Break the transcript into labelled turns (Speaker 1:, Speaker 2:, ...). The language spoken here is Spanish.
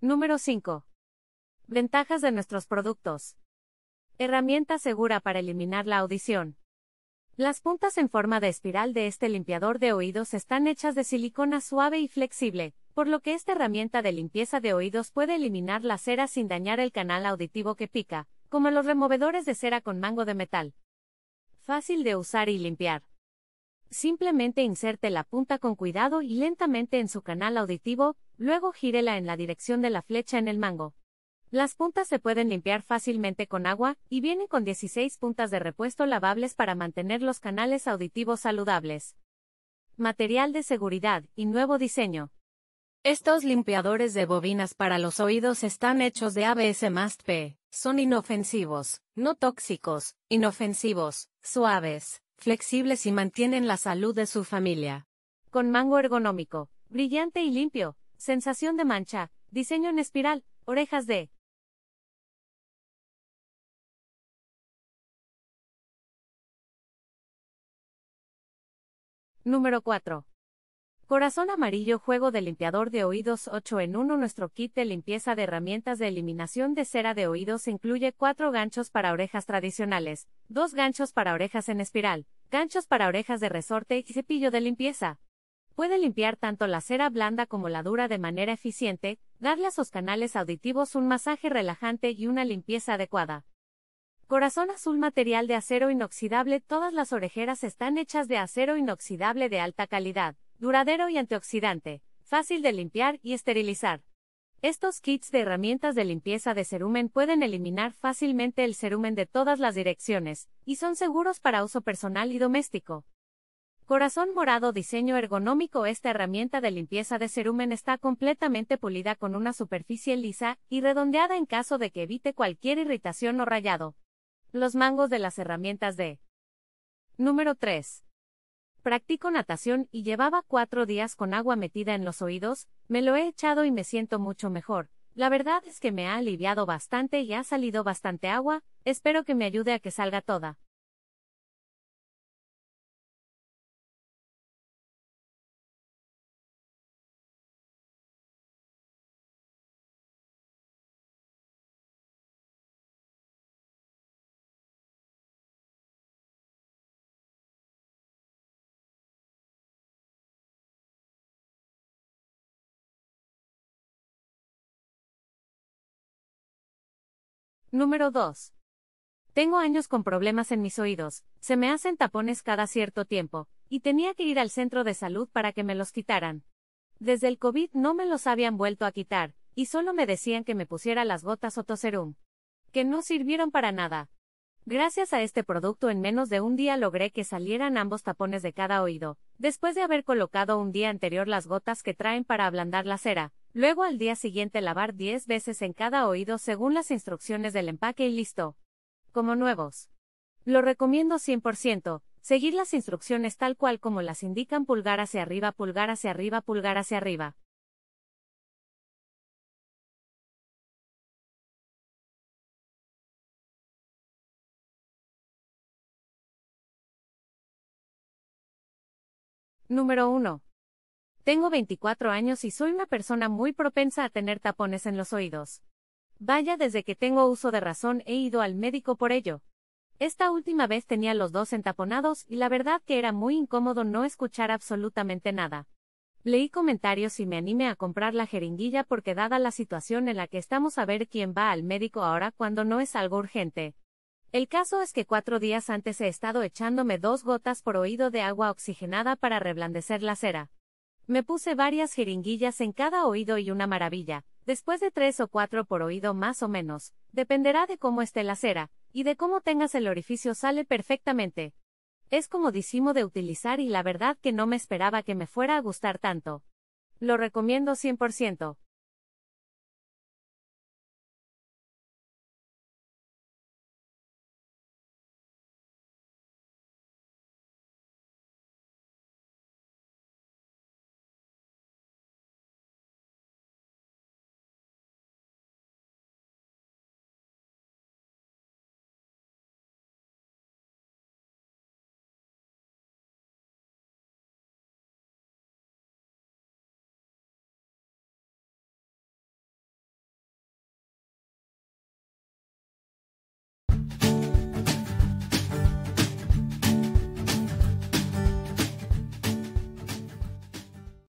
Speaker 1: Número 5. Ventajas de nuestros productos. Herramienta segura para eliminar la audición. Las puntas en forma de espiral de este limpiador de oídos están hechas de silicona suave y flexible, por lo que esta herramienta de limpieza de oídos puede eliminar la cera sin dañar el canal auditivo que pica, como los removedores de cera con mango de metal. Fácil de usar y limpiar. Simplemente inserte la punta con cuidado y lentamente en su canal auditivo, Luego gírela en la dirección de la flecha en el mango. Las puntas se pueden limpiar fácilmente con agua, y vienen con 16 puntas de repuesto lavables para mantener los canales auditivos saludables. Material de seguridad y nuevo diseño. Estos limpiadores de bobinas para los oídos están hechos de ABS Mast P. Son inofensivos, no tóxicos, inofensivos, suaves, flexibles y mantienen la salud de su familia. Con mango ergonómico, brillante y limpio, sensación de mancha, diseño en espiral, orejas de Número 4. Corazón amarillo juego de limpiador de oídos 8 en 1 Nuestro kit de limpieza de herramientas de eliminación de cera de oídos incluye 4 ganchos para orejas tradicionales, 2 ganchos para orejas en espiral, ganchos para orejas de resorte y cepillo de limpieza. Puede limpiar tanto la cera blanda como la dura de manera eficiente, darle a sus canales auditivos un masaje relajante y una limpieza adecuada. Corazón azul material de acero inoxidable Todas las orejeras están hechas de acero inoxidable de alta calidad, duradero y antioxidante, fácil de limpiar y esterilizar. Estos kits de herramientas de limpieza de cerumen pueden eliminar fácilmente el cerumen de todas las direcciones, y son seguros para uso personal y doméstico. Corazón morado diseño ergonómico Esta herramienta de limpieza de cerumen está completamente pulida con una superficie lisa y redondeada en caso de que evite cualquier irritación o rayado. Los mangos de las herramientas de Número 3. Practico natación y llevaba cuatro días con agua metida en los oídos, me lo he echado y me siento mucho mejor. La verdad es que me ha aliviado bastante y ha salido bastante agua, espero que me ayude a que salga toda. Número 2. Tengo años con problemas en mis oídos, se me hacen tapones cada cierto tiempo, y tenía que ir al centro de salud para que me los quitaran. Desde el COVID no me los habían vuelto a quitar, y solo me decían que me pusiera las gotas o toserum. Que no sirvieron para nada. Gracias a este producto en menos de un día logré que salieran ambos tapones de cada oído, después de haber colocado un día anterior las gotas que traen para ablandar la cera, Luego al día siguiente lavar 10 veces en cada oído según las instrucciones del empaque y listo. Como nuevos. Lo recomiendo 100%, seguir las instrucciones tal cual como las indican pulgar hacia arriba, pulgar hacia arriba, pulgar hacia arriba. Número 1. Tengo 24 años y soy una persona muy propensa a tener tapones en los oídos. Vaya, desde que tengo uso de razón he ido al médico por ello. Esta última vez tenía los dos entaponados y la verdad que era muy incómodo no escuchar absolutamente nada. Leí comentarios y me animé a comprar la jeringuilla porque dada la situación en la que estamos a ver quién va al médico ahora cuando no es algo urgente. El caso es que cuatro días antes he estado echándome dos gotas por oído de agua oxigenada para reblandecer la cera. Me puse varias jeringuillas en cada oído y una maravilla, después de tres o cuatro por oído más o menos, dependerá de cómo esté la cera, y de cómo tengas el orificio sale perfectamente. Es como comodísimo de utilizar y la verdad que no me esperaba que me fuera a gustar tanto. Lo recomiendo 100%.